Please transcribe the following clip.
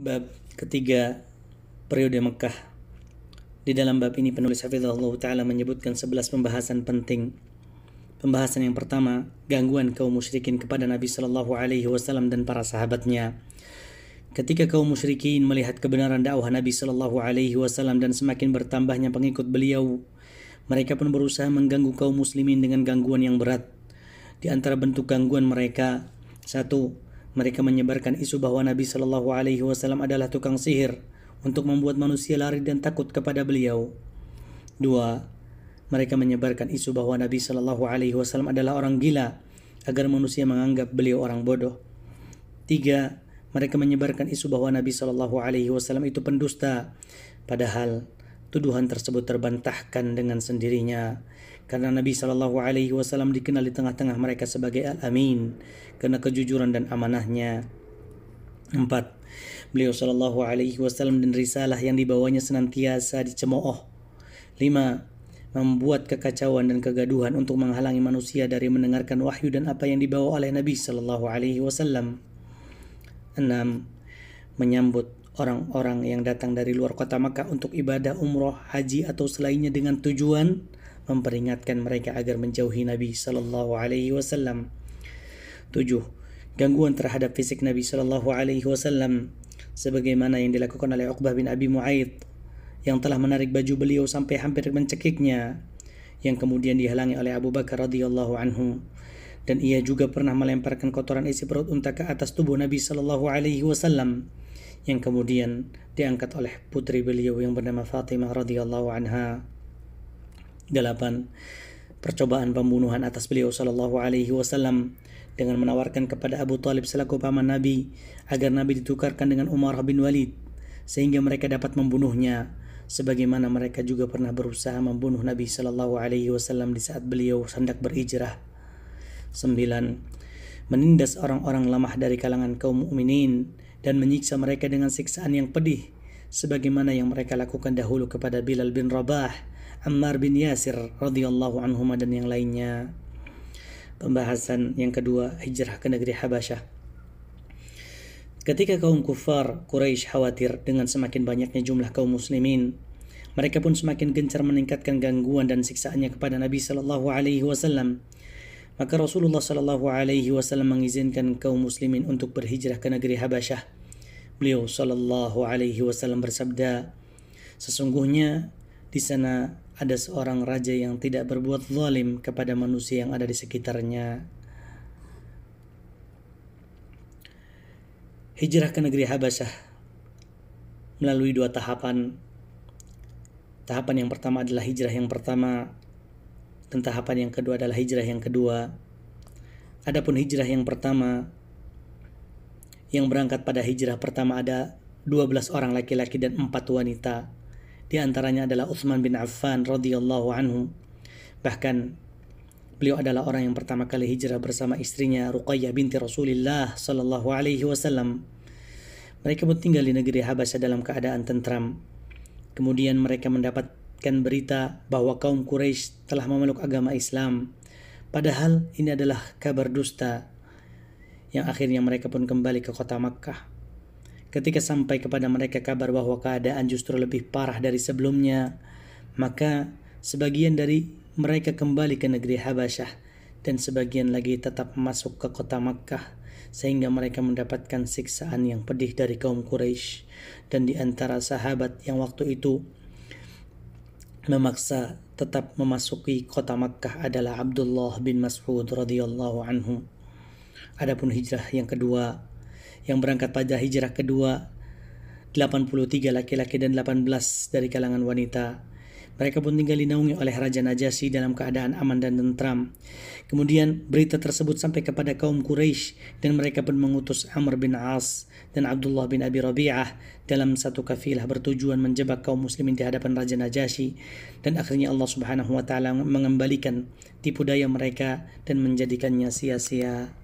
bab ketiga periode Mekah. Di dalam bab ini penulis Hafizahullah Ta'ala menyebutkan 11 pembahasan penting. Pembahasan yang pertama, gangguan kaum musyrikin kepada Nabi Shallallahu Alaihi Wasallam dan para sahabatnya. Ketika kaum musyrikin melihat kebenaran dakwah Nabi Shallallahu Alaihi Wasallam dan semakin bertambahnya pengikut beliau, mereka pun berusaha mengganggu kaum muslimin dengan gangguan yang berat. Di antara bentuk gangguan mereka, satu, mereka menyebarkan isu bahwa Nabi Shallallahu Alaihi Wasallam adalah tukang sihir untuk membuat manusia lari dan takut kepada beliau. Dua, mereka menyebarkan isu bahwa Nabi Shallallahu Alaihi Wasallam adalah orang gila agar manusia menganggap beliau orang bodoh. Tiga, mereka menyebarkan isu bahwa Nabi Shallallahu Alaihi Wasallam itu pendusta, padahal tuduhan tersebut terbantahkan dengan sendirinya karena Nabi Shallallahu Alaihi Wasallam dikenal di tengah-tengah mereka sebagai al-amin karena kejujuran dan amanahnya. Empat, beliau Shallallahu Alaihi Wasallam dan risalah yang dibawanya senantiasa dicemooh. Lima, membuat kekacauan dan kegaduhan untuk menghalangi manusia dari mendengarkan wahyu dan apa yang dibawa oleh Nabi Shallallahu Alaihi Wasallam. Enam, Menyambut orang-orang yang datang dari luar kota Makkah untuk ibadah umroh, haji atau selainnya dengan tujuan memperingatkan mereka agar menjauhi Nabi Shallallahu Alaihi Wasallam. 7. Gangguan terhadap fisik Nabi Shallallahu Alaihi Wasallam, sebagaimana yang dilakukan oleh Uqbah bin Abi Muaid yang telah menarik baju beliau sampai hampir mencekiknya, yang kemudian dihalangi oleh Abu Bakar radhiyallahu anhu. Dan ia juga pernah melemparkan kotoran isi perut unta ke atas tubuh Nabi Shallallahu Alaihi Wasallam yang kemudian diangkat oleh putri beliau yang bernama Fatimah radhiyallahu anha. Delapan, percobaan pembunuhan atas beliau Shallallahu Alaihi Wasallam dengan menawarkan kepada Abu Talib selaku paman Nabi agar Nabi ditukarkan dengan Umar bin Walid sehingga mereka dapat membunuhnya sebagaimana mereka juga pernah berusaha membunuh Nabi Shallallahu Alaihi Wasallam di saat beliau hendak berhijrah. 9. Menindas orang-orang lemah dari kalangan kaum mukminin dan menyiksa mereka dengan siksaan yang pedih sebagaimana yang mereka lakukan dahulu kepada Bilal bin Rabah Ammar bin Yasir radhiyallahu anhuma dan yang lainnya. Pembahasan yang kedua, hijrah ke negeri Habasyah. Ketika kaum kufar Quraisy khawatir dengan semakin banyaknya jumlah kaum muslimin, mereka pun semakin gencar meningkatkan gangguan dan siksaannya kepada Nabi Shallallahu alaihi wasallam. Maka Rasulullah Shallallahu alaihi wasallam mengizinkan kaum muslimin untuk berhijrah ke negeri Habasyah. Beliau Shallallahu alaihi wasallam bersabda, "Sesungguhnya di sana ada seorang raja yang tidak berbuat zalim kepada manusia yang ada di sekitarnya. Hijrah ke negeri Habasyah melalui dua tahapan. Tahapan yang pertama adalah hijrah yang pertama dan tahapan yang kedua adalah hijrah yang kedua. Adapun hijrah yang pertama yang berangkat pada hijrah pertama ada 12 orang laki-laki dan 4 wanita. Di antaranya adalah Uthman bin Affan radhiyallahu anhu. Bahkan beliau adalah orang yang pertama kali hijrah bersama istrinya Ruqayyah binti Rasulullah sallallahu alaihi wasallam. Mereka pun tinggal di negeri Habasya dalam keadaan tentram. Kemudian mereka mendapatkan berita bahwa kaum Quraisy telah memeluk agama Islam. Padahal ini adalah kabar dusta yang akhirnya mereka pun kembali ke kota Makkah. Ketika sampai kepada mereka kabar bahwa keadaan justru lebih parah dari sebelumnya, maka sebagian dari mereka kembali ke negeri Habasyah dan sebagian lagi tetap masuk ke kota Makkah sehingga mereka mendapatkan siksaan yang pedih dari kaum Quraisy dan di antara sahabat yang waktu itu memaksa tetap memasuki kota Makkah adalah Abdullah bin Mas'ud radhiyallahu anhu. Adapun hijrah yang kedua yang berangkat pada hijrah kedua 83 laki-laki dan 18 dari kalangan wanita. Mereka pun tinggal dinaungi oleh Raja Najasyi dalam keadaan aman dan tentram. Kemudian berita tersebut sampai kepada kaum Quraisy dan mereka pun mengutus Amr bin As dan Abdullah bin Abi Rabi'ah dalam satu kafilah bertujuan menjebak kaum muslimin di hadapan Raja Najasyi dan akhirnya Allah Subhanahu wa taala mengembalikan tipu daya mereka dan menjadikannya sia-sia.